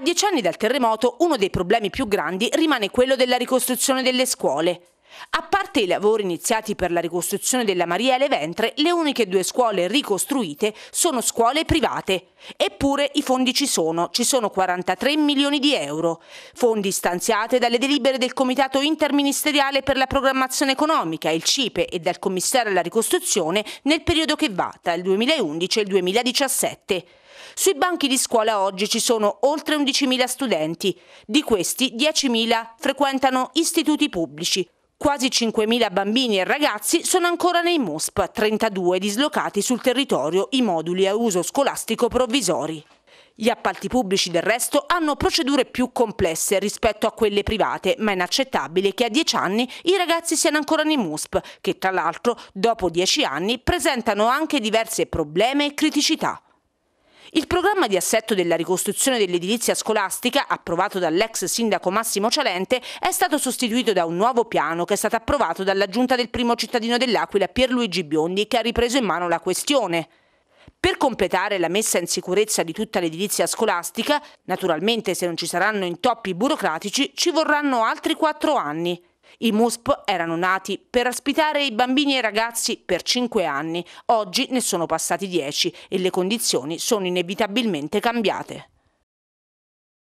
A dieci anni dal terremoto uno dei problemi più grandi rimane quello della ricostruzione delle scuole. A parte i lavori iniziati per la ricostruzione della Maria Ventre, le uniche due scuole ricostruite sono scuole private. Eppure i fondi ci sono, ci sono 43 milioni di euro, fondi stanziati dalle delibere del Comitato Interministeriale per la Programmazione Economica, il CIPE, e dal Commissario alla Ricostruzione nel periodo che va tra il 2011 e il 2017. Sui banchi di scuola oggi ci sono oltre 11.000 studenti, di questi 10.000 frequentano istituti pubblici. Quasi 5.000 bambini e ragazzi sono ancora nei MOSP, 32 dislocati sul territorio, i moduli a uso scolastico provvisori. Gli appalti pubblici del resto hanno procedure più complesse rispetto a quelle private, ma è inaccettabile che a 10 anni i ragazzi siano ancora nei MUSP, che tra l'altro dopo 10 anni presentano anche diverse problemi e criticità. Il programma di assetto della ricostruzione dell'edilizia scolastica, approvato dall'ex sindaco Massimo Cialente, è stato sostituito da un nuovo piano che è stato approvato dalla giunta del primo cittadino dell'Aquila Pierluigi Biondi, che ha ripreso in mano la questione. Per completare la messa in sicurezza di tutta l'edilizia scolastica, naturalmente se non ci saranno intoppi burocratici, ci vorranno altri quattro anni. I MUSP erano nati per ospitare i bambini e i ragazzi per 5 anni, oggi ne sono passati 10 e le condizioni sono inevitabilmente cambiate.